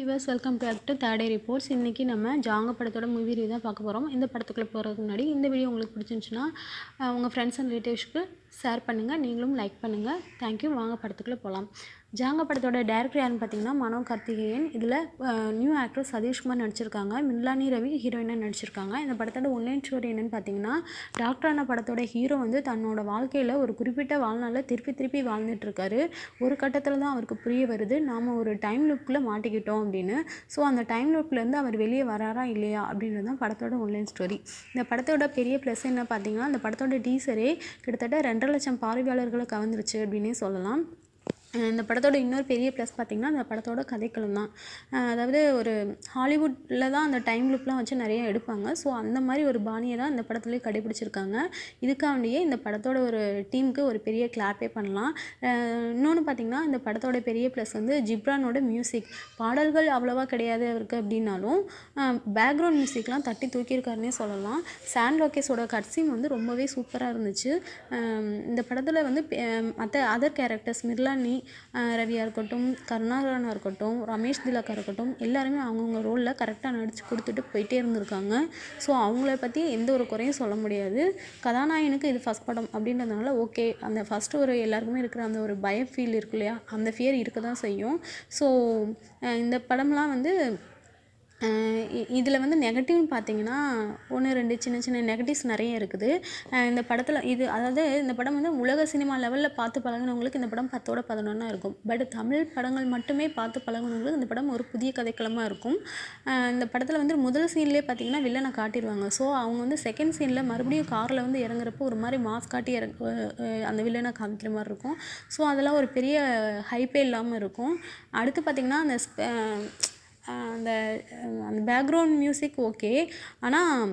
viewers welcome back to third reports இன்றைக்கி நம்ம ஜாங்க படத்தோட மூவி ரிவ்யூ தான் பார்க்க போகிறோம் இந்த படத்துக்குள்ளே போகிறதுக்கு முன்னாடி இந்த வீடியோ உங்களுக்கு பிடிச்சிருந்துச்சுன்னா உங்கள் ஃப்ரெண்ட்ஸ் அண்ட் ரிலேட்டிவ்ஸ்க்கு ஷேர் பண்ணுங்கள் நீங்களும் லைக் பண்ணுங்கள் தேங்க்யூ வாங்க படத்துக்குள்ளே போகலாம் ஜாங்க படத்தோட டேரக்டர் யாருன்னு பார்த்தீங்கன்னா மனோ கார்த்திகேயன் இதில் நியூ ஆக்டர் சதீஷ்குமார் நடிச்சிருக்காங்க மில்லானி ரவி ஹீரோயினாக நடிச்சிருக்காங்க இந்த படத்தோட ஒன்லைன் ஸ்டோரி என்னென்னு பார்த்தீங்கன்னா டாக்டரான படத்தோட ஹீரோ வந்து தன்னோட வாழ்க்கையில் ஒரு குறிப்பிட்ட வாழ்நாளில் திருப்பி திருப்பி வாழ்ந்துட்டுருக்காரு ஒரு கட்டத்தில் தான் அவருக்கு புரிய வருது நாம் ஒரு டைம் லுப்பில் மாட்டிக்கிட்டோம் அப்படின்னு ஸோ அந்த டைம் லுப்லேருந்து அவர் வெளியே வராரா இல்லையா அப்படின்றது தான் படத்தோட ஒன்லைன் ஸ்டோரி இந்த படத்தோட பெரிய ப்ளஸ் என்ன பார்த்தீங்கன்னா அந்த படத்தோட டீசரே கிட்டத்தட்ட ரெண்டு ரெண்டரை லட்சம் பார்வையாளர்களை கவர்ந்துருச்சு அப்படின்னே சொல்லலாம் இந்த படத்தோட இன்னொரு பெரிய ப்ளஸ் பார்த்திங்கன்னா அந்த படத்தோட கதைக்களம் தான் அதாவது ஒரு ஹாலிவுட்டில் தான் அந்த டைம் லுப்லாம் வச்சு நிறைய எடுப்பாங்க ஸோ அந்த மாதிரி ஒரு பாணியை தான் இந்த படத்துலேயே கடைபிடிச்சிருக்காங்க இதுக்காண்டியே இந்த படத்தோட ஒரு டீமுக்கு ஒரு பெரிய கிளாப்பே பண்ணலாம் இன்னொன்று பார்த்திங்கன்னா இந்த படத்தோட பெரிய ப்ளஸ் வந்து ஜிப்ரானோட மியூசிக் பாடல்கள் அவ்வளோவா கிடையாது அவருக்கு அப்படின்னாலும் பேக்ரவுண்ட் மியூசிக்லாம் தட்டி தூக்கியிருக்காருன்னே சொல்லலாம் சாண்ட் லோகேஸோட கட்சியும் வந்து ரொம்பவே சூப்பராக இருந்துச்சு இந்த படத்தில் வந்து மற்ற அதர் கேரக்டர்ஸ் மிர்லானி ரவியாக இருக்கட்டும் கருணாகரனாக இருக்கட்டும் ரமேஷ் திலக்கா இருக்கட்டும் எல்லாருமே அவங்கவுங்க ரோலில் கரெக்டாக நடித்து கொடுத்துட்டு போயிட்டே இருந்திருக்காங்க ஸோ அவங்கள பற்றி எந்த ஒரு குறையும் சொல்ல முடியாது கதாநாயகனுக்கு இது ஃபஸ்ட் படம் அப்படின்றதுனால ஓகே அந்த ஃபஸ்ட்டு ஒரு எல்லாருக்குமே இருக்கிற அந்த ஒரு பய ஃபீல் இருக்கு இல்லையா அந்த ஃபியர் இருக்க தான் செய்யும் ஸோ இந்த படம்லாம் வந்து இதில் வந்து நெகட்டிவ்னு பார்த்தீங்கன்னா ஒன்று ரெண்டு சின்ன சின்ன நெகட்டிவ்ஸ் நிறைய இருக்குது இந்த படத்தில் இது அதாவது இந்த படம் வந்து உலக சினிமா லெவலில் பார்த்து பழகினவங்களுக்கு இந்த படம் பத்தோட பதினொன்னாக இருக்கும் பட் தமிழ் படங்கள் மட்டுமே பார்த்து பழகினவங்களுக்கு இந்த படம் ஒரு புதிய கதைக்களமாக இருக்கும் இந்த படத்தில் வந்து முதல் சீன்லேயே பார்த்தீங்கன்னா வில்லனை காட்டிடுவாங்க ஸோ அவங்க வந்து செகண்ட் சீனில் மறுபடியும் காரில் வந்து இறங்குறப்போ ஒரு மாதிரி மாஸ் காட்டி இறங்க அந்த வில்லனை காமிக்கிற மாதிரி இருக்கும் ஸோ அதெல்லாம் ஒரு பெரிய ஹைப்பே இல்லாமல் இருக்கும் அடுத்து பார்த்திங்கன்னா அந்த அந்த அந்த பேக்ரவுண்ட் மியூசிக் ஓகே ஆனால்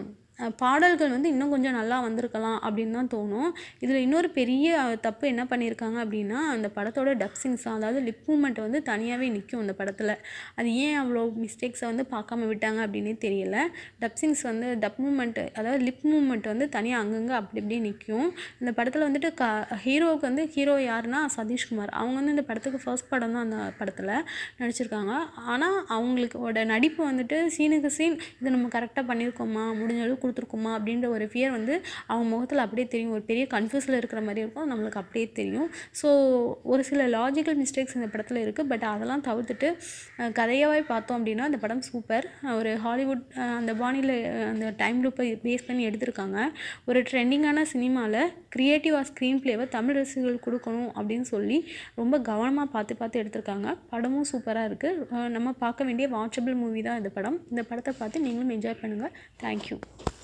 பாடல்கள் வந்து இன்னும் கொஞ்சம் நல்லா வந்திருக்கலாம் அப்படின்னு தான் தோணும் இதில் இன்னொரு பெரிய தப்பு என்ன பண்ணியிருக்காங்க அப்படின்னா அந்த படத்தோட டப்சிங்ஸ் அதாவது லிப் மூமெண்ட் வந்து தனியாகவே நிற்கும் அந்த படத்தில் அது ஏன் அவ்வளோ மிஸ்டேக்ஸை வந்து பார்க்காம விட்டாங்க அப்படின்னே தெரியல டப்சிங்ஸ் வந்து டப் மூமெண்ட் அதாவது லிப் மூமெண்ட் வந்து தனியாக அங்கங்கே அப்படி அப்படியே நிற்கும் இந்த படத்தில் வந்துட்டு க ஹீரோவுக்கு வந்து ஹீரோ யாருன்னா சதீஷ்குமார் அவங்க வந்து இந்த படத்துக்கு ஃபர்ஸ்ட் படம் தான் அந்த படத்தில் நடிச்சிருக்காங்க ஆனால் அவங்களுக்கு நடிப்பு வந்துட்டு சீனுக்கு சீன் இதை நம்ம கரெக்டாக பண்ணியிருக்கோமா முடிஞ்சளவுக்கு கொடுத்துருக்குமா அப்படின்ற ஒரு ஃபியர் வந்து அவங்க முகத்தில் அப்படியே தெரியும் ஒரு பெரிய கன்ஃபியூஸில் இருக்கிற மாதிரி இருக்கும் நம்மளுக்கு அப்படியே தெரியும் ஸோ ஒரு சில லாஜிக்கல் மிஸ்டேக்ஸ் இந்த படத்தில் இருக்குது பட் அதெல்லாம் தவிர்த்துட்டு கதையாகவே பார்த்தோம் அப்படின்னா அந்த படம் சூப்பர் ஒரு ஹாலிவுட் அந்த பாணியில் அந்த டைம் லூப்பை பேஸ் பண்ணி எடுத்திருக்காங்க ஒரு ட்ரெண்டிங்கான சினிமாவில் க்ரியேட்டிவாக ஸ்க்ரீன் பிளேவை தமிழ் ரசிகர்கள் கொடுக்கணும் அப்படின்னு சொல்லி ரொம்ப கவனமாக பார்த்து பார்த்து எடுத்திருக்காங்க படமும் சூப்பராக இருக்குது நம்ம பார்க்க வேண்டிய வாட்சபிள் மூவி தான் இந்த படம் இந்த படத்தை பார்த்து நீங்களும் என்ஜாய் பண்ணுங்கள் தேங்க்யூ